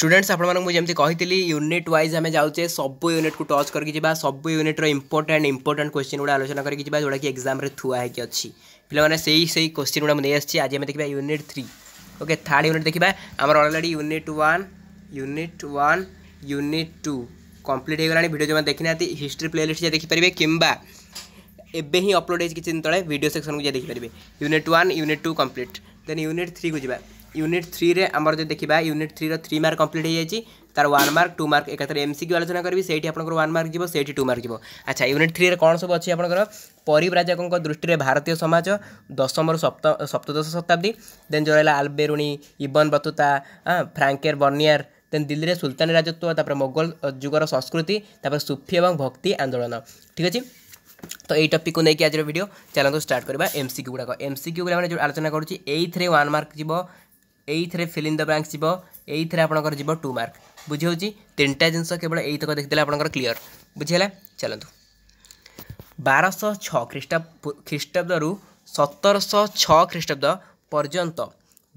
students आपंती कही unit व्वज आम जाऊे सब यूनिट को टच करके जा सब यूनिट्र इम्पोर्टा इंपोर्टा क्वेश्चन गुड़ा आलोचना करके जा जोड़ा कि एक्जाम थुआ है कि अच्छी पे से ही सही क्वेश्चन गुड़ा मुझे आज आम देखा unit three okay third unit देखा आमर already unit one unit one unit two complete हो गाला भिड जो देखी ना हिस्ट्री प्ले लिस्ट जाए देखिपारे कि एवं ही अपलोड होती दिन तेज़ भिडियो सेक्शन को जाए देखिपारे unit one unit two complete then unit three को जी ୟୁନିଟ୍ ଥ୍ରୀରେ ଆମର ଯଦି ଦେଖିବା ୟୁନିଟ୍ ଥ୍ରୀର ଥ୍ରୀ ମାର୍କ କମ୍ପ୍ଲିଟ୍ ହୋଇଯାଇଛି ତାର ୱାନ୍ ମାର୍କ ଟୁ ମାର୍କ ଏକାଥରେ ଏମ୍ସିକ୍ୟୁ ଆଲୋଚନା କରିବି ସେଇଠି ଆପଣଙ୍କର ୱାନ୍ ମାର୍କ ଯିବ ସେଇଠି ଟୁ ମାର୍କ ଯିବ ଆଚ୍ଛା ୟୁନିଟ୍ ଥ୍ରୀରେ କ'ଣ ସବୁ ଅଛି ଆପଣଙ୍କର ପରିବ୍ରାଜକଙ୍କ ଦୃଷ୍ଟିରେ ଭାରତୀୟ ସମାଜ ଦଶମରୁ ସପ୍ତ ସପ୍ତଦଶ ଶତାବ୍ଦୀ ଦେନ୍ ଯେଉଁ ରହିଲା ଆଲବେରୁଣି ଇବନ୍ ବତୁତା ଫ୍ରାଙ୍କେର ବର୍ନିଆର ଦେନ୍ ଦିଲ୍ଲୀରେ ସୁଲତାନୀ ରାଜତ୍ୱ ତାପରେ ମୋଗଲ ଯୁଗର ସଂସ୍କୃତି ତାପରେ ସୁଫି ଏବଂ ଭକ୍ତି ଆନ୍ଦୋଳନ ଠିକ୍ ଅଛି ତ ଏଇ ଟପିକ୍କୁ ନେଇକି ଆଜିର ଭିଡ଼ିଓ ଚାଲନ୍ତୁ ଷ୍ଟାର୍ଟ କରିବା ଏମ୍ସିକ୍ୟୁ ଗୁଡ଼ାକ ଏମ୍ସିକ୍ୟୁ ଗୁଡ଼ାକ ଯେଉଁ ଆଲୋଚନା କରୁଛି ଏଇଥିରେ ୱାନ୍ ମାର୍କ ଯିବ এইথিরে ফিল ইন দ ବ୍ଲାଙ୍କ୍ସ ଯିବ এইଥିରେ ଆପଣଙ୍କର ଯିବ ଟୁ ମାର୍କ ବୁଝିହେଉଛି ତିନିଟା ଜିନିଷ କେବଳ ଏଇତକ ଦେଖିଦେଲେ ଆପଣଙ୍କର କ୍ଲିଅର ବୁଝିହେଲା ଚାଲନ୍ତୁ ବାରଶହ ଛଅ ଖ୍ରୀଷ୍ଟା ଖ୍ରୀଷ୍ଟାବ୍ଦରୁ ସତରଶହ ଛଅ ଖ୍ରୀଷ୍ଟାବ୍ଦ ପର୍ଯ୍ୟନ୍ତ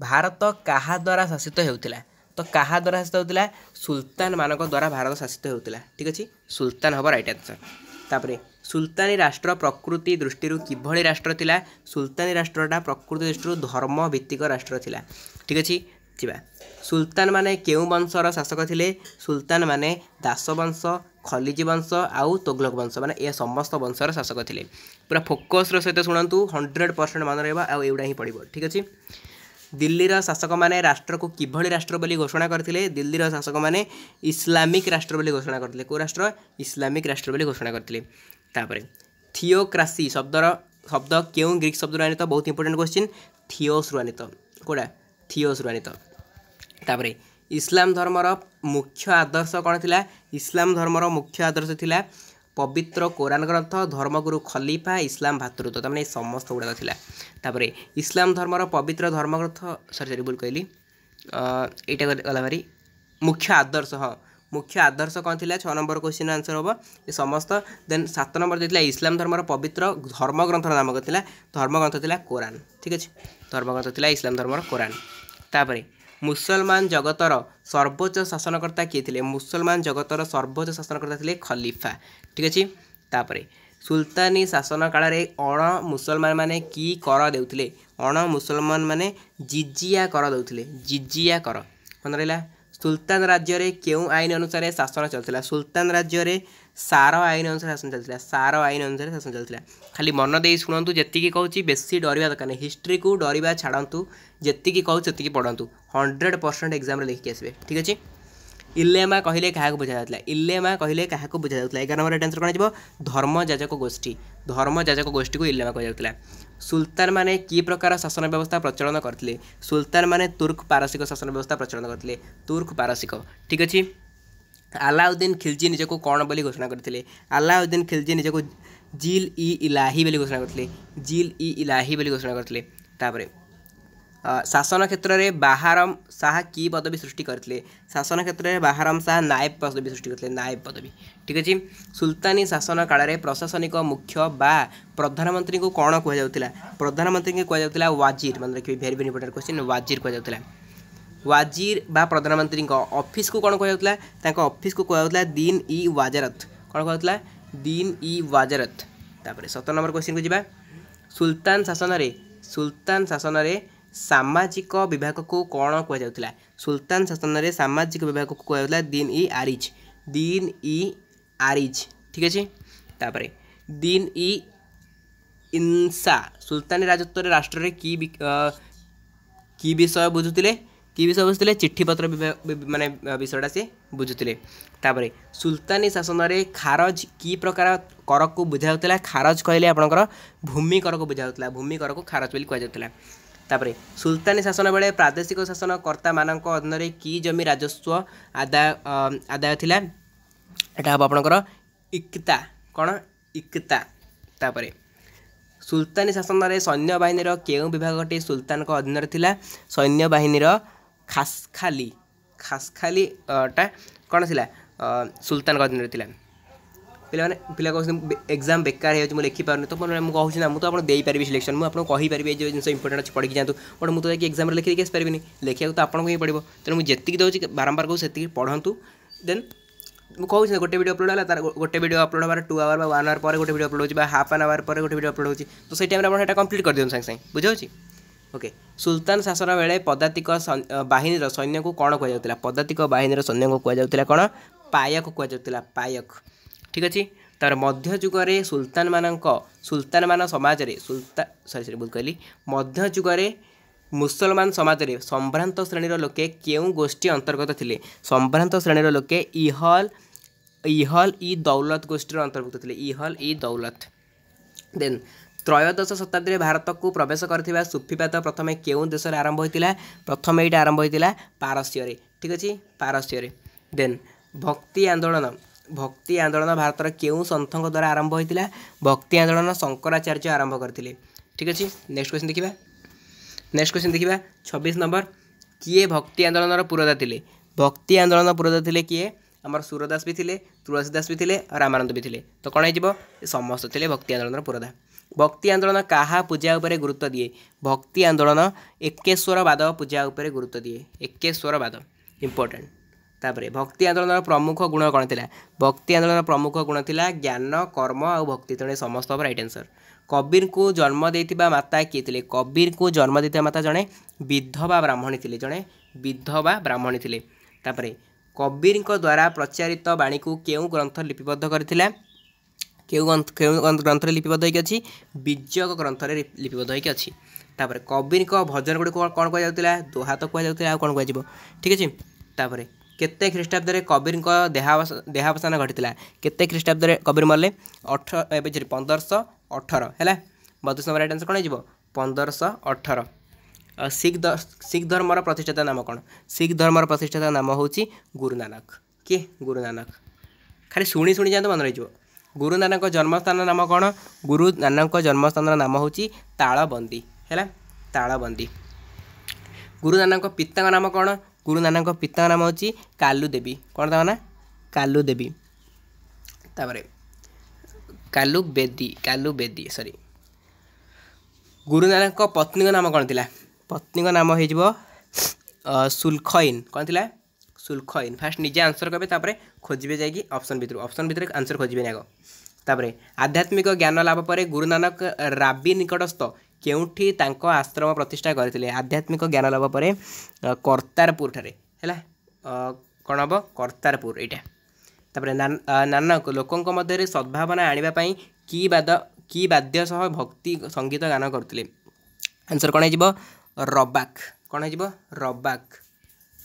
ଭାରତ କାହା ଦ୍ୱାରା ଶାସିତ ହେଉଥିଲା ତ କାହା ଦ୍ୱାରା ଶାସିତ ହେଉଥିଲା ସୁଲତାନମାନଙ୍କ ଦ୍ୱାରା ଭାରତ ଶାସିତ ହେଉଥିଲା ଠିକ୍ ଅଛି ସୁଲତାନ ହେବ ରାଇଟ୍ ଆନ୍ସର୍ ତାପରେ ସୁଲତାନୀ ରାଷ୍ଟ୍ର ପ୍ରକୃତି ଦୃଷ୍ଟିରୁ କିଭଳି ରାଷ୍ଟ୍ର ଥିଲା ସୁଲତାନୀ ରାଷ୍ଟ୍ରଟା ପ୍ରକୃତି ଦୃଷ୍ଟିରୁ ଧର୍ମ ଭିତ୍ତିକ ରାଷ୍ଟ୍ର ଥିଲା ঠিক ଅଛି ଯିବା ସୁଲତାନମାନେ କେଉଁ ବଂଶର ଶାସକ ଥିଲେ ସୁଲତାନମାନେ ଦାସବଂଶ ଖଲିଜ ବଂଶ ଆଉ ତୋଗଲକ ବଂଶ ମାନେ ଏ ସମସ୍ତ ବଂଶର ଶାସକ ଥିଲେ ପୁରା ଫୋକସ୍ର ସହିତ ଶୁଣନ୍ତୁ ହଣ୍ଡ୍ରେଡ଼ ପରସେଣ୍ଟ ମନେ ରହିବ ଆଉ ଏଗୁଡ଼ା ହିଁ ପଡ଼ିବ ଠିକ୍ ଅଛି ଦିଲ୍ଲୀର ଶାସକମାନେ ରାଷ୍ଟ୍ରକୁ କିଭଳି ରାଷ୍ଟ୍ର ବୋଲି ଘୋଷଣା କରିଥିଲେ ଦିଲ୍ଲୀର ଶାସକମାନେ ଇସଲାମିକ ରାଷ୍ଟ୍ର ବୋଲି ଘୋଷଣା କରିଥିଲେ କେଉଁ ରାଷ୍ଟ୍ର ଇସଲାମିକ ରାଷ୍ଟ୍ର ବୋଲି ଘୋଷଣା କରିଥିଲେ ତାପରେ ଥିଓକ୍ରାସି ଶବ୍ଦର ଶବ୍ଦ କେଉଁ ଗ୍ରୀକ୍ ଶବ୍ଦରୁ ଆଣିତ ବହୁତ ଇମ୍ପୋର୍ଟାଣ୍ଟ କ୍ୱେଶ୍ଚିନ୍ ଥିଓସ୍ରୁ ଆଣିତ କେଉଁଟା থিওসরু আনিত তাপরে ইসলাম ধর্মর মুখ্য আদর্শ କ'ଣ ଥିଲା ଇସଲାମ ଧର୍ମର ମୁଖ୍ୟ ଆଦର୍ଶ ଥିଲା ପବିତ୍ର କୋରାନ ଗ୍ରନ୍ଥ ଧର୍ମଗୁରୁ ଖଲିଫା ଇସଲାମ ଭାତୃତ୍ୱ ତାମାନେ ଏ ସମସ୍ତ ଗୁଡ଼ାକ ଥିଲା ତାପରେ ଇସଲାମ ଧର୍ମର ପବିତ୍ର ଧର୍ମଗ୍ରନ୍ଥ ସରି ସରି ଭୁଲ କହିଲି ଏଇଟା ଗଲା ଭାରି ମୁଖ୍ୟ ଆଦର୍ଶ ହଁ ମୁଖ୍ୟ ଆଦର୍ଶ କ'ଣ ଥିଲା ଛଅ ନମ୍ବର କ୍ୱେଶ୍ଚିନ୍ ଆନ୍ସର୍ ହେବ ଏ ସମସ୍ତ ଦେନ୍ ସାତ ନମ୍ବର ଦେଇଥିଲା ଇସଲାମ ଧର୍ମର ପବିତ୍ର ଧର୍ମଗ୍ରନ୍ଥର ନାମ ଥିଲା ଧର୍ମଗ୍ରନ୍ଥ ଥିଲା କୋରାନ ଠିକ୍ ଅଛି ଧର୍ମଗ୍ରନ୍ଥ ଥିଲା ଇସଲାମ ଧର୍ମର କୋରାନ ତାପରେ মুসলমান জগতর সর্বোচ্চ শাসনকর্তা কি লে মুসলমান জগতর সর্বোচ্চ শাসনকর্তা লে খলিফা ঠিক আছে তাপরে সুলতানি শাসন কালে অণ মুসলমান মানে কি কর দেউলে অণ মুসলমান মানে জিজিয়া কর দেউলে জিজিয়া কর মনে রা सुल्तान राज्य में क्यों आईन अनुसार शासन चलता सुल्तान राज्य में सार आईन अनुसार शासन चलता सार आईन अनुसार शासन चलता खाली मन दे शुणु जी कौच बेस डर दरकार नहीं हिस्ट्री को डरिया छाड़ू जी कौ से पढ़ु हंड्रेड परसेंट एक्जाम लिखिक आसे ठीक अच्छे इलेमा कहले क्या बुझा जाता है इलेमा कहले क्या बुझा जाता है एगार नंबर रेट आंसर कौन धर्म जाजक गोष्ठी धर्म जाजक गोष्ठी को इलेमा कहला सुल्तान मैंने कि प्रकार शासन व्यवस्था प्रचलन करते सुलतान मैंने तुर्क पारसिक शासन व्यवस्था प्रचलन करते तुर्क पारसिक ठीक अच्छे आलाउद्दीन खिलजी निजक कौन बोली घोषणा करते आलाउद्दीन खिलजी निजक जिल इ इलाही घोषणा करते जिल इ इलाही घोषणा करते ଶାସନ କ୍ଷେତ୍ରରେ ବାହାରମ ଶାହା କି ପଦବୀ ସୃଷ୍ଟି କରିଥିଲେ ଶାସନ କ୍ଷେତ୍ରରେ ବାହାରମ ଶାହା ନାଏବ ପଦବୀ ସୃଷ୍ଟି କରିଥିଲେ ନାଏବ ପଦବୀ ଠିକ୍ ଅଛି ସୁଲତାନୀ ଶାସନ କାଳରେ ପ୍ରଶାସନିକ ମୁଖ୍ୟ ବା ପ୍ରଧାନମନ୍ତ୍ରୀଙ୍କୁ କ'ଣ କୁହାଯାଉଥିଲା ପ୍ରଧାନମନ୍ତ୍ରୀଙ୍କୁ କୁହାଯାଉଥିଲା ୱାଜିର ମାନେ ରଖିବି ଭେରି ଭେରି ଇମ୍ପୋର୍ଟାଣ୍ଟ କ୍ୱେଶ୍ଚିନ୍ ୱାଜିର କୁହାଯାଉଥିଲା ୱାଜିର ବା ପ୍ରଧାନମନ୍ତ୍ରୀଙ୍କ ଅଫିସକୁ କ'ଣ କୁହାଯାଉଥିଲା ତାଙ୍କ ଅଫିସକୁ କୁହାଯାଉଥିଲା ଦିନ ଇ ୱାଜାରତ କ'ଣ କୁହାଯାଉଥିଲା ଦିନ ଇ ୱାଜାରତ ତାପରେ ସତର ନମ୍ବର କ୍ୱେଶ୍ଚିନ୍କୁ ଯିବା ସୁଲତାନ ଶାସନରେ ସୁଲତାନ ଶାସନରେ सामाजिक विभागକୁ કોણ કહી જાઉતલા સુલ્તાન શાસનરે સામાજિક વિભાગକୁ કહી જાઉલા દિન ઈ આરિજ દિન ઈ આરિજ ઠીક છે તાપરે દિન ઈ ઇનસા સુલ્તાની રાજતરે રાષ્ટ્રરે કી કી બિસવ બુજતલે કી બિસવ બસતલે ચિઠ્ઠી પત્ર મને બિસડા સે બુજતલે તાપરે સુલ્તાની શાસનરે ખારજ કી પ્રકાર કરક કુ બુજાવતલા ખારજ કહીલે આપણકો ભૂમિ કરક બુજાવતલા ભૂમિ કરક કુ ખારજ પેલી કહી જાઉતલા ତାପରେ ସୁଲତାନୀ ଶାସନ ବେଳେ ପ୍ରାଦେଶିକ ଶାସନକର୍ତ୍ତାମାନଙ୍କ ଅଧୀନରେ କି ଜମି ରାଜସ୍ୱ ଆଦାୟ ଆଦାୟ ଥିଲା ଏଇଟା ହେବ ଆପଣଙ୍କର ଇକତା କ'ଣ ଇକତା ତାପରେ ସୁଲତାନୀ ଶାସନରେ ସୈନ୍ୟବାହିନୀର କେଉଁ ବିଭାଗଟି ସୁଲତାନଙ୍କ ଅଧୀନରେ ଥିଲା ସୈନ୍ୟବାହିନୀର ଖାସଖାଲି ଖାସଖାଲିଟା କ'ଣ ଥିଲା ସୁଲତାନଙ୍କ ଅଧୀନରେ ଥିଲା એલે મને ફલે કસ एग्जाम બેકર હે મે લખી પર તો મને કહું છું કે હું તો આપ દેઈ પર ભી સિલેક્શન હું આપ કહી પર ભી જે ઇમ્પોર્ટન્ટ છે પડી જાત બટ હું તો કે एग्जाम લખી કે પર ભી નહી લખી તો આપણ કોહી પડી તો હું જેતી ક દો છે બારંબાર કો સતી કી પઢંતું ધેન હું કહું છું ગોટે વિડિયો અપલોડ આલે ગોટે વિડિયો અપલોડ બાર 2 અવર બાર 1 અવર પર ગોટે વિડિયો અપલોડ હો જી બાર હાફ એન અવર પર ગોટે વિડિયો અપલોડ હો જી તો સઈ ટાઈમ પર આપણે એ કમ્પ્લીટ કરી દઈએ સાઈ બુજુ હો ચી ઓકે સુલતાન સાસરા વેલે પદাতিক બાહિની ર સૈન્ય કો કોણ કહ જાવતલા પદাতিক બાહિની ર સૈન્ય કો કહ જાવતલા કોણ પાયક કહ જાવતલા પાયક ঠিক আছে ତାର ମଧ୍ୟଯୁଗରେ ସୁଲତାନମାନଙ୍କ ସୁଲତାନମାନ ସମାଜରେ ସୁଲତା ସରି ସରି ଭୁଲ କହିଲି ମଧ୍ୟଯୁଗରେ ମୁସଲମାନ ସମାଜରେ ସମ୍ଭ୍ରାନ୍ତ ଶ୍ରେଣୀର ଲୋକେ କେଉଁ ଗୋଷ୍ଠୀ ଅନ୍ତର୍ଗତ ଥିଲେ ସମ୍ଭ୍ରାନ୍ତ ଶ୍ରେଣୀର ଲୋକେ ଇହଲ ଇହଲ ଇ ଦୌଲତ ଗୋଷ୍ଠୀର ଅନ୍ତର୍ଭୁକ୍ତ ଥିଲେ ଇହଲ ଇ ଦୌଲତ ଦେନ୍ ତ୍ରୟୋଦଶ ଶତାବ୍ଦୀରେ ଭାରତକୁ ପ୍ରବେଶ କରିଥିବା ସୁଫିବାଦ ପ୍ରଥମେ କେଉଁ ଦେଶରେ ଆରମ୍ଭ ହୋଇଥିଲା ପ୍ରଥମେ ଏଇଟା ଆରମ୍ଭ ହୋଇଥିଲା ପାରସ୍ୟରେ ଠିକ୍ ଅଛି ପାରସ୍ୟରେ ଦେନ୍ ଭକ୍ତି ଆନ୍ଦୋଳନ ଭକ୍ତି ଆନ୍ଦୋଳନ ଭାରତର କେଉଁ ସନ୍ଥଙ୍କ ଦ୍ୱାରା ଆରମ୍ଭ ହୋଇଥିଲା ଭକ୍ତି ଆନ୍ଦୋଳନ ଶଙ୍କରାଚାର୍ଯ୍ୟ ଆରମ୍ଭ କରିଥିଲେ ଠିକ୍ ଅଛି ନେକ୍ସଟ କ୍ୱେଶ୍ଚିନ୍ ଦେଖିବା ନେକ୍ସଟ କ୍ୱେଶ୍ଚିନ୍ ଦେଖିବା ଛବିଶ ନମ୍ବର କିଏ ଭକ୍ତି ଆନ୍ଦୋଳନର ପୁରୋଦା ଥିଲେ ଭକ୍ତି ଆନ୍ଦୋଳନ ପୁରୋଦା ଥିଲେ କିଏ ଆମର ସୁରଦାସ ବି ଥିଲେ ତୁଳସୀଦାସ ବି ଥିଲେ ଆଉ ରାମାନନ୍ଦ ବି ଥିଲେ ତ କ'ଣ ହେଇଯିବ ସମସ୍ତେ ଥିଲେ ଭକ୍ତି ଆନ୍ଦୋଳନର ପୁରୋଧା ଭକ୍ତି ଆନ୍ଦୋଳନ କାହା ପୂଜା ଉପରେ ଗୁରୁତ୍ୱ ଦିଏ ଭକ୍ତି ଆନ୍ଦୋଳନ ଏକେଶ୍ୱରବାଦ ପୂଜା ଉପରେ ଗୁରୁତ୍ୱ ଦିଏ ଏକେଶ୍ୱରବାଦ ଇମ୍ପୋର୍ଟାଣ୍ଟ ତାପରେ ଭକ୍ତି ଆନ୍ଦୋଳନର ପ୍ରମୁଖ ଗୁଣ କ'ଣ ଥିଲା ଭକ୍ତି ଆନ୍ଦୋଳନର ପ୍ରମୁଖ ଗୁଣ ଥିଲା ଜ୍ଞାନ କର୍ମ ଆଉ ଭକ୍ତି ତେଣୁ ସମସ୍ତଙ୍କ ରାଇଟ୍ ଆନ୍ସର୍ କବୀରଙ୍କୁ ଜନ୍ମ ଦେଇଥିବା ମାତା କିଏ ଥିଲେ କବୀରଙ୍କୁ ଜନ୍ମ ଦେଇଥିବା ମାତା ଜଣେ ବିଧବା ବ୍ରାହ୍ମଣୀ ଥିଲେ ଜଣେ ବିଧବା ବ୍ରାହ୍ମଣୀ ଥିଲେ ତାପରେ କବୀରଙ୍କ ଦ୍ୱାରା ପ୍ରଚାରିତ ବାଣୀକୁ କେଉଁ ଗ୍ରନ୍ଥ ଲିପିବଦ୍ଧ କରିଥିଲା କେଉଁ କେଉଁ ଗ୍ରନ୍ଥରେ ଲିପିବଦ୍ଧ ହୋଇକି ଅଛି ବିଜୟ ଗ୍ରନ୍ଥରେ ଲିପିବଦ୍ଧ ହୋଇକି ଅଛି ତାପରେ କବୀରଙ୍କ ଭଜନ ଗୁଡ଼ିକୁ କ'ଣ କୁହାଯାଉଥିଲା ଦୋହାତ କୁହାଯାଉଥିଲା ଆଉ କ'ଣ କୁହାଯିବ ଠିକ୍ ଅଛି ତାପରେ କେତେ ଖ୍ରୀଷ୍ଟାବ୍ଦରେ କବିରଙ୍କ ଦେହାବସାନ ଘଟିଥିଲା କେତେ ଖ୍ରୀଷ୍ଟାବ୍ଦରେ କବିର ମଲେ ଅଠ ଏବେ ସରି ପନ୍ଦରଶହ ଅଠର ହେଲା ବତିଶ ନମ୍ବର ରାଇଟ୍ ଆନ୍ସର୍ କ'ଣ ହେଇଯିବ ପନ୍ଦରଶହ ଅଠର ଶିଖ୍ ଶିଖ୍ ଧର୍ମର ପ୍ରତିଷ୍ଠାତା ନାମ କ'ଣ ଶିଖ୍ ଧର୍ମର ପ୍ରତିଷ୍ଠାତା ନାମ ହେଉଛି ଗୁରୁ ନାନକ କିଏ ଗୁରୁ ନାନକ ଖାଲି ଶୁଣି ଶୁଣି ଯାଆନ୍ତୁ ମନେ ରହିଯିବ ଗୁରୁ ନାନକଙ୍କ ଜନ୍ମସ୍ଥାନ ନାମ କ'ଣ ଗୁରୁ ନାନକଙ୍କ ଜନ୍ମସ୍ଥାନର ନାମ ହେଉଛି ତାଳବନ୍ଦୀ ହେଲା ତାଳବନ୍ଦୀ ଗୁରୁ ନାନକଙ୍କ ପିତାଙ୍କ ନାମ କ'ଣ ଗୁରୁ ନାନାଙ୍କ ପିତାଙ୍କ ନାମ ହେଉଛି କାଲୁ ଦେବୀ କ'ଣ ତାଙ୍କ ନା କାଲୁ ଦେବୀ ତାପରେ କାଲୁ ବେଦୀ କାଲୁ ବେଦୀ ସରି ଗୁରୁ ନାନାଙ୍କ ପତ୍ନୀଙ୍କ ନାମ କ'ଣ ଥିଲା ପତ୍ନୀଙ୍କ ନାମ ହେଇଯିବ ସୁଲଖଇନ୍ କ'ଣ ଥିଲା ସୁଲଖଇନ୍ ଫାଷ୍ଟ ନିଜେ ଆନ୍ସର୍ କରିବେ ତାପରେ ଖୋଜିବେ ଯାଇକି ଅପସନ୍ ଭିତରୁ ଅପସନ୍ ଭିତରେ ଆନ୍ସର୍ ଖୋଜିବେନି ଆଗ ତାପରେ ଆଧ୍ୟାତ୍ମିକ ଜ୍ଞାନ ଲାଭ ପରେ ଗୁରୁ ନାନକ ରାବି ନିକଟସ୍ଥ କେଉଁଠି ତାଙ୍କ ଆଶ୍ରମ ପ୍ରତିଷ୍ଠା କରିଥିଲେ ଆଧ୍ୟାତ୍ମିକ ଜ୍ଞାନ ଲାଭ ପରେ କର୍ତ୍ତାରପୁରଠାରେ ହେଲା କ'ଣ ହେବ କର୍ତ୍ତାରପୁର ଏଇଟା ତାପରେ ନାନକ ଲୋକଙ୍କ ମଧ୍ୟରେ ସଦ୍ଭାବନା ଆଣିବା ପାଇଁ କି ବାଦ କି ବାଦ୍ୟ ସହ ଭକ୍ତି ସଙ୍ଗୀତ ଗାନ କରୁଥିଲେ ଆନ୍ସର୍ କ'ଣ ହେଇଯିବ ରବାକ୍ କ'ଣ ହେଇଯିବ ରବାକ୍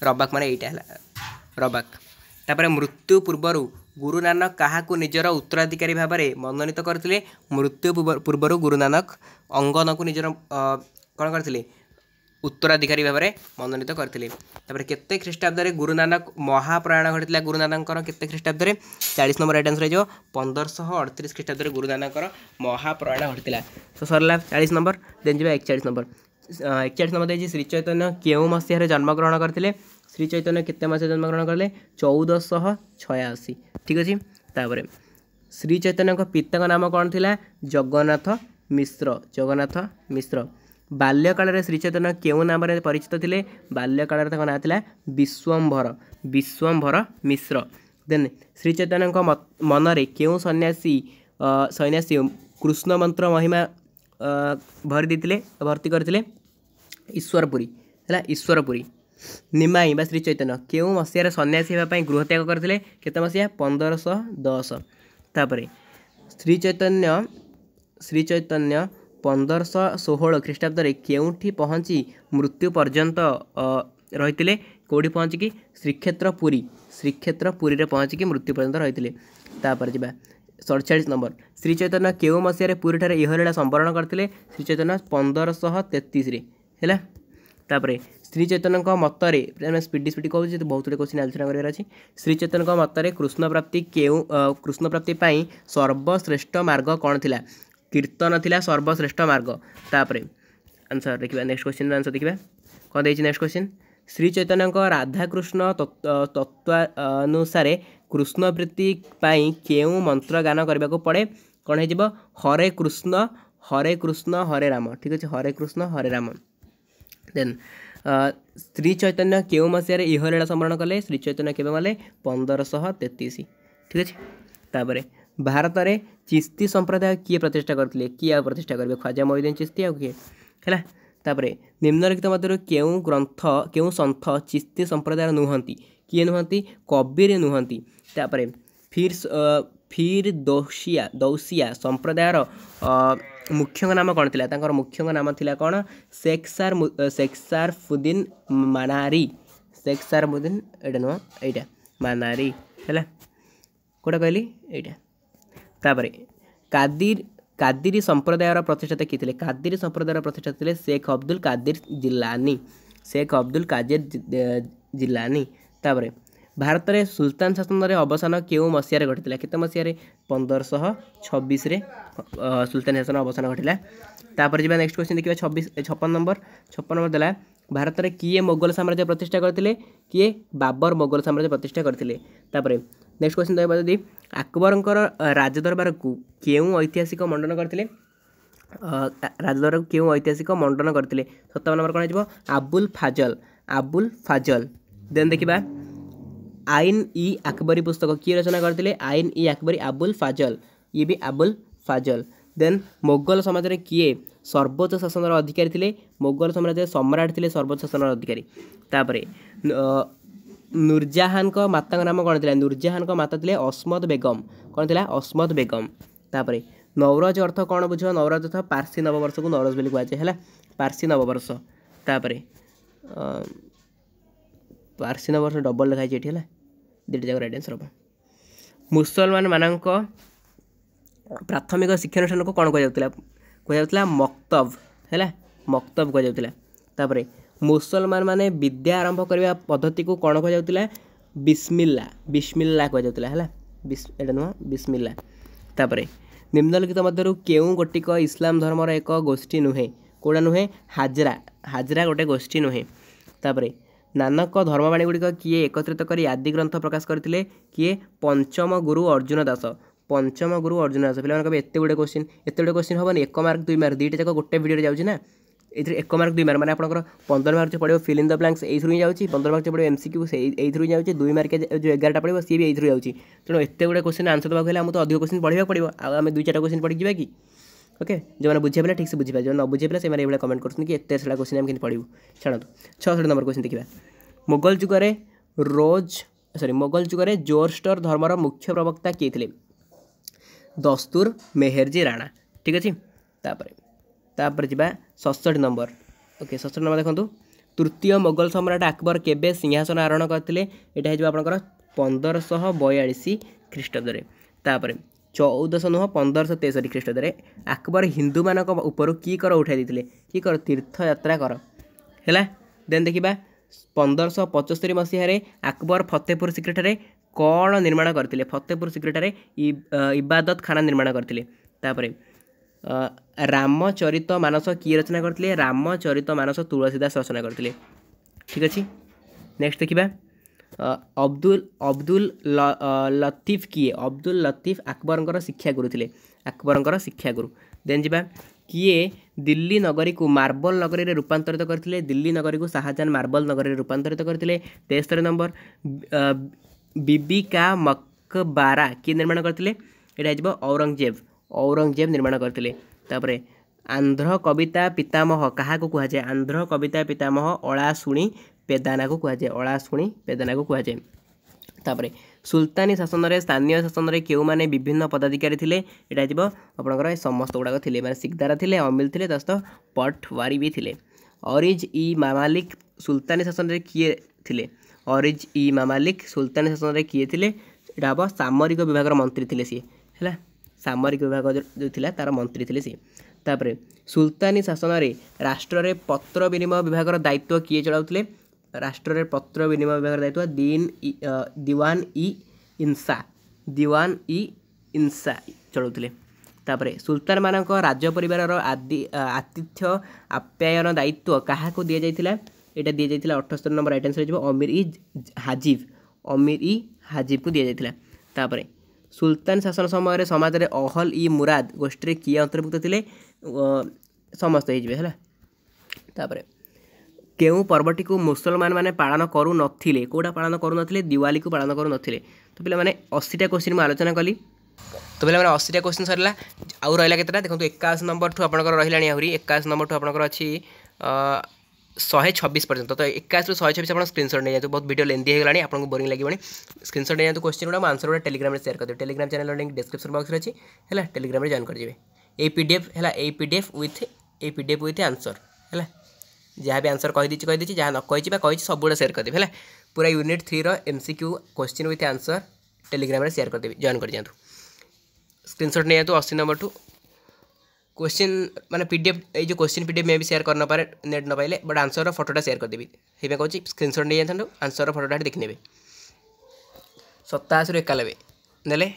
ରବାକ୍ ମାନେ ଏଇଟା ହେଲା ରବାକ୍ ତାପରେ ମୃତ୍ୟୁ ପୂର୍ବରୁ ଗୁରୁ ନାନକ କାହାକୁ ନିଜର ଉତ୍ତରାଧିକାରୀ ଭାବରେ ମନୋନୀତ କରିଥିଲେ ମୃତ୍ୟୁ ପୂର୍ବରୁ ଗୁରୁ ନାନକ ଅଙ୍ଗନକୁ ନିଜର କ'ଣ କରିଥିଲେ ଉତ୍ତରାଧିକାରୀ ଭାବରେ ମନୋନୀତ କରିଥିଲେ ତାପରେ କେତେ ଖ୍ରୀଷ୍ଟାବ୍ଦରେ ଗୁରୁନାନକ ମହାପ୍ରୟାଣ ଘଟିଥିଲା ଗୁରୁନାନଙ୍କର କେତେ ଖ୍ରୀଷ୍ଟାବ୍ଦରେ ଚାଳିଶ ନମ୍ବର ରାଇଟ୍ ଆନ୍ସର୍ ହେଇଯିବ ପନ୍ଦରଶହ ଅଡ଼ତିରିଶ ଖ୍ରୀଷ୍ଟାବ୍ଦରେ ଗୁରୁନାନଙ୍କର ମହାପ୍ରୟାଣ ଘଟିଥିଲା ସୋ ସରିଲା ଚାଳିଶ ନମ୍ବର ଦେନ୍ ଯିବା ଏକଚାଳିଶ ନମ୍ବର ଏକଚାଳିଶ ନମ୍ବର ଦେଇଛି ଶ୍ରୀ ଚୈତନ୍ୟ କେଉଁ ମସିହାରେ ଜନ୍ମଗ୍ରହଣ କରିଥିଲେ ଶ୍ରୀ ଚୈତନ୍ୟ କେତେ ମସିହାରେ ଜନ୍ମଗ୍ରହଣ କଲେ ଚଉଦଶହ ଛୟାଅଶୀ ଠିକ୍ ଅଛି ତାପରେ ଶ୍ରୀ ଚୈତନ୍ୟଙ୍କ ପିତାଙ୍କ ନାମ କ'ଣ ଥିଲା ଜଗନ୍ନାଥ ମିଶ୍ର ଜଗନ୍ନାଥ ମିଶ୍ର ବାଲ୍ୟକାଳରେ ଶ୍ରୀଚୈତନ୍ୟ କେଉଁ ନାମରେ ପରିଚିତ ଥିଲେ ବାଲ୍ୟକାଳରେ ତାଙ୍କ ନାଁ ଥିଲା ବିଶ୍ୱମ୍ଭର ବିଶ୍ୱମ୍ଭର ମିଶ୍ର ଦେନ୍ ଶ୍ରୀଚୈତନ୍ୟଙ୍କ ମନରେ କେଉଁ ସନ୍ନ୍ୟାସୀ ସନ୍ନ୍ୟାସୀ କୃଷ୍ଣ ମନ୍ତ୍ର ମହିମା ଭରି ଦେଇଥିଲେ ଭର୍ତ୍ତି କରିଥିଲେ ଈଶ୍ୱରପୁରୀ ହେଲା ଈଶ୍ୱରପୁରୀ ନିମାଇ ବା ଶ୍ରୀଚୈତନ୍ୟ କେଉଁ ମସିହାରେ ସନ୍ନ୍ୟାସୀ ହେବା ପାଇଁ ଗୃହତ୍ୟାଗ କରିଥିଲେ କେତେ ମସିହା ପନ୍ଦରଶହ ଦଶ ତାପରେ ଶ୍ରୀଚୈତନ୍ୟ ଶ୍ରୀ ଚୈତନ୍ୟ ପନ୍ଦରଶହ ଷୋହଳ ଖ୍ରୀଷ୍ଟାବ୍ଦରେ କେଉଁଠି ପହଞ୍ଚି ମୃତ୍ୟୁ ପର୍ଯ୍ୟନ୍ତ ରହିଥିଲେ କେଉଁଠି ପହଞ୍ଚିକି ଶ୍ରୀକ୍ଷେତ୍ର ପୁରୀ ଶ୍ରୀକ୍ଷେତ୍ର ପୁରୀରେ ପହଞ୍ଚିକି ମୃତ୍ୟୁ ପର୍ଯ୍ୟନ୍ତ ରହିଥିଲେ ତାପରେ ଯିବା ସଡ଼ଚାଳିଶ ନମ୍ବର ଶ୍ରୀ ଚୈତନ୍ୟ କେଉଁ ମସିହାରେ ପୁରୀଠାରେ ଇହଲୀଳା ସମ୍ବରଣ କରିଥିଲେ ଶ୍ରୀ ଚୈତନ୍ୟ ପନ୍ଦରଶହ ତେତିଶରେ ହେଲା ତାପରେ ଶ୍ରୀ ଚୈତନ୍ୟଙ୍କ ମତରେ ଆମେ ସ୍ପିଡ଼ି ସ୍ପିଡ଼ି କହୁଛୁ ଯେହେତୁ ବହୁତ ଗୁଡ଼ିଏ କୋଶ୍ଚିନ୍ ଆଲୋଚନା କରିବାର ଅଛି ଶ୍ରୀ ଚୈତନ୍ୟଙ୍କ ମତରେ କୃଷ୍ଣ ପ୍ରାପ୍ତି କେଉଁ କୃଷ୍ଣ ପ୍ରାପ୍ତି ପାଇଁ ସର୍ବଶ୍ରେଷ୍ଠ ମାର୍ଗ କ'ଣ ଥିଲା କୀର୍ତ୍ତନ ଥିଲା ସର୍ବଶ୍ରେଷ୍ଠ ମାର୍ଗ ତାପରେ ଆନ୍ସର ଦେଖିବା ନେକ୍ସଟ କ୍ୱେଶ୍ଚିନ୍ର ଆନ୍ସର ଦେଖିବା କ'ଣ ଦେଇଛି ନେକ୍ସଟ କ୍ୱେଶ୍ଚିନ୍ ଶ୍ରୀ ଚୈତନ୍ୟଙ୍କ ରାଧାକୃଷ୍ଣ ତତ୍ତ୍ୱାନୁସାରେ କୃଷ୍ଣ ପ୍ରୀତି ପାଇଁ କେଉଁ ମନ୍ତ୍ର ଗାନ କରିବାକୁ ପଡ଼େ କ'ଣ ହେଇଯିବ ହରେ କୃଷ୍ଣ ହରେ କୃଷ୍ଣ ହରେ ରାମ ଠିକ୍ ଅଛି ହରେ କୃଷ୍ଣ ହରେ ରାମ ଦେନ୍ ଶ୍ରୀ ଚୈତନ୍ୟ କେଉଁ ମସିହାରେ ଇହଲୀଳା ସ୍ମରଣ କଲେ ଶ୍ରୀ ଚୈତନ୍ୟ କେବେ ଗଲେ ପନ୍ଦରଶହ ତେତିଶ ଠିକ୍ ଅଛି ତାପରେ ଭାରତରେ ଚିସ୍ତି ସମ୍ପ୍ରଦାୟ କିଏ ପ୍ରତିଷ୍ଠା କରିଥିଲେ କିଏ ଆଉ ପ୍ରତିଷ୍ଠା କରିବେ ଖ୍ୱାଜା ମଇଦିନ ଚିସ୍ତି ଆଉ କିଏ ହେଲା ତାପରେ ନିମ୍ନଲିଖିତ ମଧ୍ୟରୁ କେଉଁ ଗ୍ରନ୍ଥ କେଉଁ ସନ୍ଥ ଚିସ୍ତି ସମ୍ପ୍ରଦାୟର ନୁହନ୍ତି କିଏ ନୁହନ୍ତି କବିରେ ନୁହନ୍ତି ତାପରେ ଫିର୍ ଫିର୍ ଦୌସିଆ ଦୌସିଆ ସମ୍ପ୍ରଦାୟର ମୁଖ୍ୟଙ୍କ ନାମ କ'ଣ ଥିଲା ତାଙ୍କର ମୁଖ୍ୟଙ୍କ ନାମ ଥିଲା କ'ଣ ଶେଖ୍ ସାର୍ ଶେଖ୍ ସାର୍ଫୁଦ୍ଦିନ୍ ମାନାରୀ ଶେଖ୍ ସାର୍ଫୁଦ୍ଦିନ୍ ଏଇଟା ନୁହଁ ଏଇଟା ମାନାରୀ ହେଲା କେଉଁଟା କହିଲି ଏଇଟା ତାପରେ କାଦିର କାଦିରି ସମ୍ପ୍ରଦାୟର ପ୍ରତିଷ୍ଠାତା କିଏ ଥିଲେ କାଦିରି ସମ୍ପ୍ରଦାୟର ପ୍ରତିଷ୍ଠାତା ଥିଲେ ଶେଖ୍ ଅବଦୁଲ କାଦିର ଜିଲାନି ଶେଖ୍ ଅବଦୁଲ କାଦିର ଜିଲାନି ତାପରେ ଭାରତରେ ସୁଲତାନ ଶାସନର ଅବସାନ କେଉଁ ମସିହାରେ ଘଟିଥିଲା କେତେ ମସିହାରେ ପନ୍ଦରଶହ ଛବିଶରେ ସୁଲତାନ ଶାସନ ଅବସାନ ଘଟିଲା ତାପରେ ଯିବା ନେକ୍ସଟ କ୍ୱେଶ୍ଚିନ୍ ଦେଖିବା ଛବିଶ ଛପନ ନମ୍ବର ଛପନ ନମ୍ବର ଦେଲା ଭାରତରେ କିଏ ମୋଗଲ ସାମ୍ରାଜ୍ୟ ପ୍ରତିଷ୍ଠା କରିଥିଲେ କିଏ ବାବର ମୋଗଲ ସାମ୍ରାଜ୍ୟ ପ୍ରତିଷ୍ଠା କରିଥିଲେ ତାପରେ ନେକ୍ସଟ କ୍ୱେଶ୍ଚିନ୍ ରହିବା ଯଦି ଆକବରଙ୍କର ରାଜଦରବାରକୁ କେଉଁ ଐତିହାସିକ ମଣ୍ଡନ କରିଥିଲେ ରାଜଦରବାରକୁ କେଉଁ ଐତିହାସିକ ମଣ୍ଡନ କରିଥିଲେ ସତାବନ ନମ୍ବର କ'ଣ ହେଇଯିବ ଆବୁଲ ଫାଜଲ ଆବୁଲ ଫାଜଲ ଦେନ୍ ଦେଖିବା ଆଇନ ଇ ଆକବରୀ ପୁସ୍ତକ କିଏ ରଚନା କରିଥିଲେ ଆଇନ ଇ ଆକବରୀ ଆବୁଲ ଫାଜଲ ଇଏ ବି ଆବୁଲ ଫାଜଲ ଦେନ୍ ମୋଗଲ ସମାଜରେ କିଏ ସର୍ବୋଚ୍ଚ ଶାସନର ଅଧିକାରୀ ଥିଲେ ମୋଗଲ ସାମ୍ରାଜ୍ୟର ସମ୍ରାଟ ଥିଲେ ସର୍ବୋଚ୍ଚ ଶାସନର ଅଧିକାରୀ ତାପରେ ନୁରଜାହାନଙ୍କ ମାତାଙ୍କ ନାମ କ'ଣ ଥିଲା ନୁରଜାହାନଙ୍କ ମାତା ଥିଲେ ଅସମଦ ବେଗମ୍ କ'ଣ ଥିଲା ଅସମଦ ବେଗମ୍ ତାପରେ ନବରଜ ଅର୍ଥ କ'ଣ ବୁଝିବ ନବରଜ ଅର୍ଥ ପାର୍ସି ନବବର୍ଷକୁ ନବରଜ ବୋଲି କୁହାଯାଏ ହେଲା ପାର୍ସି ନବବର୍ଷ ତାପରେ ପାର୍ସି ନବବର୍ଷ ଡବଲ୍ ଲେଖାଯାଇଛି ଏଠି ହେଲା ଦୁଇଟା ଯାକ ରାଇଟ୍ ଆନ୍ସର୍ ହେବ ମୁସଲମାନମାନଙ୍କ ପ୍ରାଥମିକ ଶିକ୍ଷାନୁଷ୍ଠାନକୁ କ'ଣ କୁହାଯାଉଥିଲା କୁହାଯାଉଥିଲା ମକ୍ତବ ହେଲା ମକ୍ତବ କୁହାଯାଉଥିଲା ତାପରେ ମୁସଲମାନମାନେ ବିଦ୍ୟା ଆରମ୍ଭ କରିବା ପଦ୍ଧତିକୁ କ'ଣ କୁହାଯାଉଥିଲା ବିସ୍ମିଲ୍ଲା ବିସ୍ମିଲ୍ଲା କୁହାଯାଉଥିଲା ହେଲା ଏଇଟା ନୁହଁ ବିସ୍ମିଲ୍ଲା ତାପରେ ନିମ୍ନଲିଖିତ ମଧ୍ୟରୁ କେଉଁ ଗୋଟିକ ଇସଲାମ ଧର୍ମର ଏକ ଗୋଷ୍ଠୀ ନୁହେଁ କେଉଁଟା ନୁହେଁ ହାଜରା ହାଜରା ଗୋଟେ ଗୋଷ୍ଠୀ ନୁହେଁ ତାପରେ ନାନକ ଧର୍ମବାଣୀ ଗୁଡ଼ିକ କିଏ ଏକତ୍ରିତ କରି ଆଦି ଗ୍ରନ୍ଥ ପ୍ରକାଶ କରିଥିଲେ କିଏ ପଞ୍ଚମ ଗୁରୁ ଅର୍ଜୁନ ଦାସ ପଞ୍ଚମ ଗୁରୁ ଅର୍ଜୁନ ଦାସ ପିଲାମାନଙ୍କ ଏତେ ଗୁଡ଼ିଏ କୋଶ୍ଚିନ୍ ଏତେ ଗୁଡ଼ିଏ କୋଶ୍ଚିନ୍ ହେବନି ଏକ ମାର୍କ ଦୁଇ ମାର୍କ ଦୁଇଟା ଯାକ ଗୋଟେ ଭିଡ଼ିଓରେ ଯାଉଛି ନା ଏଥିରେ ଏକ ମାର୍କ ଦୁଇ ମାର୍କ ମାନେ ଆପଣଙ୍କର ପନ୍ଦର ମାର୍କ ପଡ଼ିବ ଫିଲ୍ ଇନ୍ ଦ ବ୍ଲାଙ୍କ୍ସ ଏଇଥିରୁ ହିଁ ଯାଉଛି ପନ୍ଦର ମାର୍କ ପଡ଼ିବ ଏମ୍ସିକ୍ୟୁ ସେଇ ଏଇଥିରୁ ହିଁ ଯାଉଛି ଦୁଇ ମାର୍କ ଯେଉଁ ଏଗାରଟା ପଡ଼ିବ ସିଏ ବି ଏଇଥିରୁ ଯାଉଛି ତେଣୁ ଏତେ ଗୁଡ଼େ କୋଶ୍ଚିନ୍ ଆନ୍ସର ଦେବାକୁ ହେଲେ ଆମକୁ ତ ଅଧିକ କୋଶ୍ଚିନ୍ ପଢ଼ିବାକୁ ପଡ଼ିବ ଆଉ ଆମେ ଦୁଇ ଚାରିଟା କୋଶ୍ଚିନ୍ ପଢ଼ିଯିବା କି ଓକେ ଯେଉଁମାନେ ବୁଝିବା ପିଲା ଠିକ୍ସେ ବୁଝିପାରିବେ ଯେଉଁମାନେ ନ ବୁଝିପାରିଲା ସେମାନେ ଏଇଭଳିଆ କମେଣ୍ଟ କରୁଛନ୍ତି କି ଏତେ ସେଟା କୋଶ୍ଚିନ୍ ଆମେ କେମିତି ପଢ଼ିବୁ ଛାଡ଼ନ୍ତୁ ଛଅଷଠି ନମ୍ବର କୋଶ୍ଚିନ୍ ଦେଖିବା ମୋଗଲ ଯୁଗରେ ରୋଜ ସରି ମୋଗଲ ଯୁଗରେ ଜୋରଷ୍ଟର ଧର୍ମର ମୁଖ୍ୟ ପ୍ରବକ୍ତା କିଏ ଥିଲେ ଦସ୍ତୁର ମେହେରଜୀ ରାଣା ଠିକ୍ ଅଛି ତାପରେ ତାପରେ ଯିବା ଷଷଠି ନମ୍ବର ଓକେ ଷଷଠି ନମ୍ବର ଦେଖନ୍ତୁ ତୃତୀୟ ମୋଗଲ ସମ୍ରାଟ ଆକବର କେବେ ସିଂହାସନ ଆରୋହଣ କରିଥିଲେ ଏଇଟା ହେଇଯିବ ଆପଣଙ୍କର ପନ୍ଦରଶହ ବୟାଳିଶ ଖ୍ରୀଷ୍ଟାବ୍ଦରେ ତାପରେ ଚଉଦଶହ ନୁହଁ ପନ୍ଦରଶହ ତେଷଠି ଖ୍ରୀଷ୍ଟାବ୍ଦରେ ଆକବର ହିନ୍ଦୁମାନଙ୍କ ଉପରୁ କି କର ଉଠାଇ ଦେଇଥିଲେ କି କର ତୀର୍ଥଯାତ୍ରା କର ହେଲା ଦେନ୍ ଦେଖିବା ପନ୍ଦରଶହ ପଞ୍ଚସ୍ତରୀ ମସିହାରେ ଆକବର ଫତେପୁର ସିକ୍ରିଠାରେ କ'ଣ ନିର୍ମାଣ କରିଥିଲେ ଫତେପୁର ସିକ୍ରିଠାରେ ଇବାଦତ ଖାନା ନିର୍ମାଣ କରିଥିଲେ ତାପରେ ରାମଚରିତ ମାନସ କିଏ ରଚନା କରିଥିଲେ ରାମଚରିତ ମାନସ ତୁଳସୀଦାସ ରଚନା କରିଥିଲେ ଠିକ୍ ଅଛି ନେକ୍ସଟ ଦେଖିବା ଅବଦୁଲ ଅବଦୁଲ ଲତିଫ କିଏ ଅବଦୁଲ ଲତିଫ ଆକବରଙ୍କର ଶିକ୍ଷାଗୁରୁ ଥିଲେ ଆକବରଙ୍କର ଶିକ୍ଷାଗୁରୁ ଦେନ୍ ଯିବା କିଏ ଦିଲ୍ଲୀ ନଗରୀକୁ ମାର୍ବଲ ନଗରୀରେ ରୂପାନ୍ତରିତ କରିଥିଲେ ଦିଲ୍ଲୀ ନଗରୀକୁ ଶାହାଜାହାନ ମାର୍ବଲ ନଗରୀରେ ରୂପାନ୍ତରିତ କରିଥିଲେ ତେସ୍ତରୀ ନମ୍ବର ବିବିକା ମକବାରା କିଏ ନିର୍ମାଣ କରିଥିଲେ ଏଇଟା ହେଇଯିବ ଔରଙ୍ଗଜେବ ଔରଙ୍ଗଜେବ ନିର୍ମାଣ କରିଥିଲେ ତାପରେ ଆନ୍ଧ୍ର କବିତା ପିତାମହ କାହାକୁ କୁହାଯାଏ ଆନ୍ଧ୍ର କବିତା ପିତାମହ ଅଳାଶୁଣି ପେଦାନାକୁ କୁହାଯାଏ ଅଳାଶୁଣି ପେଦାନାକୁ କୁହାଯାଏ ତାପରେ ସୁଲତାନୀ ଶାସନରେ ସ୍ଥାନୀୟ ଶାସନରେ କେଉଁମାନେ ବିଭିନ୍ନ ପଦାଧିକାରୀ ଥିଲେ ଏଇଟା ଯିବ ଆପଣଙ୍କର ଏ ସମସ୍ତ ଗୁଡ଼ାକ ଥିଲେ ମାନେ ସିକଦାରା ଥିଲେ ଅମିଲ ଥିଲେ ତା ସହିତ ପଟୱାରୀ ବି ଥିଲେ ଅରିଜ ଇ ମାମାଲିକ ସୁଲତାନୀ ଶାସନରେ କିଏ ଥିଲେ ଅରିଜ ଇ ମାମାଲିକ ସୁଲତାନୀ ଶାସନରେ କିଏ ଥିଲେ ଏଇଟା ହେବ ସାମରିକ ବିଭାଗର ମନ୍ତ୍ରୀ ଥିଲେ ସିଏ ହେଲା ସାମରିକ ବିଭାଗ ଯେଉଁ ଥିଲା ତା'ର ମନ୍ତ୍ରୀ ଥିଲେ ସେ ତାପରେ ସୁଲତାନୀ ଶାସନରେ ରାଷ୍ଟ୍ରରେ ପତ୍ର ବିନିମୟ ବିଭାଗର ଦାୟିତ୍ୱ କିଏ ଚଳାଉଥିଲେ ରାଷ୍ଟ୍ରରେ ପତ୍ର ବିନିମୟ ବିଭାଗର ଦାୟିତ୍ୱ ଦିନ ଦିୱାନ ଇ ଇନ୍ସା ଦିୱାନ ଇ ଇନ୍ସା ଚଳାଉଥିଲେ ତାପରେ ସୁଲତାନମାନଙ୍କ ରାଜ ପରିବାରର ଆଦି ଆତିଥ୍ୟ ଆପ୍ୟାୟନ ଦାୟିତ୍ୱ କାହାକୁ ଦିଆଯାଇଥିଲା ଏଇଟା ଦିଆଯାଇଥିଲା ଅଠସ୍ତରୀ ନମ୍ବର ରାଇଟ୍ ଆନ୍ସର୍ ହେଇଯିବ ଅମିର ଇ ହାଜିବ୍ ଅମିର ଇ ହାଜିବ୍କୁ ଦିଆଯାଇଥିଲା ତାପରେ সুলতান শাসন সময়ৰে সমাজৰে অহল ই মুরাদ গোষ্টৰে কি অন্তৰ্ভুক্ত তিলে সমস্ত হৈ যাব হেলা তাৰ পাৰে কেউ পৰ্বটি কো মুছলমান মানে পালন কৰো নথিলে কোডা পালন কৰো নথিলে দিৱালী কো পালন কৰো নথিলে তপিলে মানে 80 টা কোৱেশ্চন আলোচনা কৰিল তপিলে 80 টা কোৱেশ্চন সৰলা আৰু ৰহিলা কিতনা দেখন্ত 81 নম্বৰ টু আপোনাক ৰহিলা নি আৰু 81 নম্বৰ টু আপোনাক আছে ଶହେ ଛବିଶ ପର୍ଯ୍ୟନ୍ତ ତ ଏକାଶରୁ ଶହେ ଛବିଶ ଆପଣ ସ୍କ୍ରିନସଟ୍ ନେଇଯାନ୍ତୁ ବହୁତ ଭିଡ଼ିଓ ଲେନ୍ଦି ହୋଇଗଲାଣି ଆପଣଙ୍କୁ ବୋରିଂ ଲାଗିବନି ସ୍କ୍ରିନସଟ୍ ନେଇଯାନ୍ତୁ କୋଶ୍ଚିନ୍ ଗୁଡ଼ା ମୁଁ ଆନ୍ସର୍ ଗୁଡ଼ା ଟେଲିଗ୍ରାମରେ ସେୟାର କରିଦେବେ ଟେଲିଗ୍ରାମ ଚ୍ୟାନେଲ୍ ଲିଙ୍କ୍ ଡିସ୍କ୍ରିପସନ୍ ବକ୍ସରେ ଅଛି ହେଲା ଟେଲିଗ୍ରାମରେ ଜଏନ୍ କରିଯିବେ এই পিডিএফ হ্যাঁ এই পিডিএফ উইথ এই পিডিএফ উইথ আনসর হ্যাঁ যা বি আনসর কেছি কেছি যা নকি বা কিছু সবুটা সেয়ার করেদেবি হ্যাঁ পুরা unit three MCQ question with answer টেলিগ্রামে সেয়ার করেদেবি জয়েন করে যাতে স্ক্রিনশট নিয়ে যাতে অশী নম্বর টু কোশ্চিন মানে পিডিএফ এই যে কোশ্চিন পিডিএফ মে বি সেয়ার করে নপারে নেট নপাইলে বট আনসর ফটোটা সেয়ার করেদেবি সেইপা কৌছি স্ক্রিনশট নিয়ে যাইথান্তু আনসর ফটোটা দেখি নেবে ସତାଅଶୀରୁ ଏକାନବେ ନେଲେ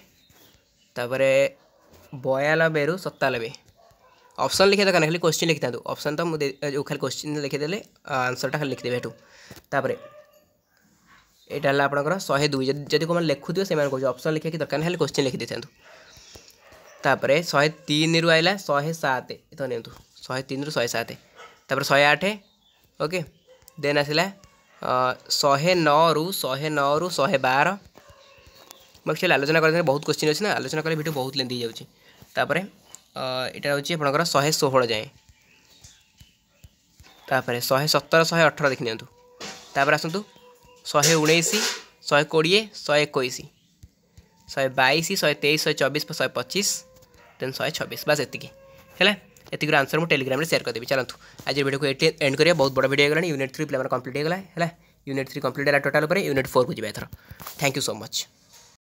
ତାପରେ ବୟାନବେରୁ ସତାନବେ ଅପସନ୍ ଲେଖିବା ଦରକାର ଖାଲି କୋଶ୍ଚିନ୍ ଲେଖିଥାନ୍ତୁ ଅପସନ୍ ତ ମୁଁ ଯେଉଁ ଖାଲି କୋଶ୍ଚିନ୍ ଲେଖିଦେଲେ ଆନ୍ସର୍ଟା ଖାଲି ଲେଖିଦେବେ ଏଠୁ ତାପରେ ଏଇଟା ହେଲା ଆପଣଙ୍କର ଶହେ ଦୁଇ ଯଦି ଯଦି କେଉଁମାନେ ଲେଖୁଥିବେ ସେମାନେ କହୁଛି ଅପସନ୍ ଲେଖିବା କି ଦରକାର ନାହିଁ ଖାଲି କୋଶ୍ଚିନ୍ ଲେଖିଦେଇଥାନ୍ତୁ तापर शहे तीन रु आईला शहे सात तो नि शहे तीन रु शहे सात तापर शहे आठ ओके देन आसला शहे नौ शहे नौ शहे बार मुझे आलोचना करें बहुत क्वेश्चन अच्छे ना आलोचना कले भिडियो बहुत लेंदी जाऊँच तापर यहाँ हूँ आप शहे षोह जाए तापर शहे सतर शहे अठर देख निपर आसतु शहे उन्नीस शहे कोड़े शहे एक शहे बैश शहे तेईस शहे चबीस शहे पचीस ଅପ୍ସନ୍ ଶହେ ଛବିଶ ବାସ୍ ଏତିକି ହେଲା ଏତିକିର ଆନ୍ସର ମୁଁ ଟେଲିଗ୍ରାମରେ ସେୟାର କରିଦେବି ଚାଲନ୍ତୁ ଆଜି ଭିଡ଼ିଓକୁ ଏଠି ଏଣ୍ଡ କରିବା ବହୁତ ବଡ଼ ଭିଡ଼ିଓ ହେଇଗଲାଣି ୟୁନିଟ୍ ଥ୍ରୀ ପିଲାମାନେ କମ୍ପ୍ଲିଟ୍ ହେଇଗଲା ହେଲା ୟୁନିଟ୍ ଥ୍ରୀ କମ୍ପ୍ଲିଟ୍ ହେଲା ଟୋଟାଲ୍ ଉପରେ ୟୁନିଟ୍ ଫୋର୍କୁ ଯିବା ଏଥର ଥ୍ୟାଙ୍କ ୟୁ ସୋ ମଚ୍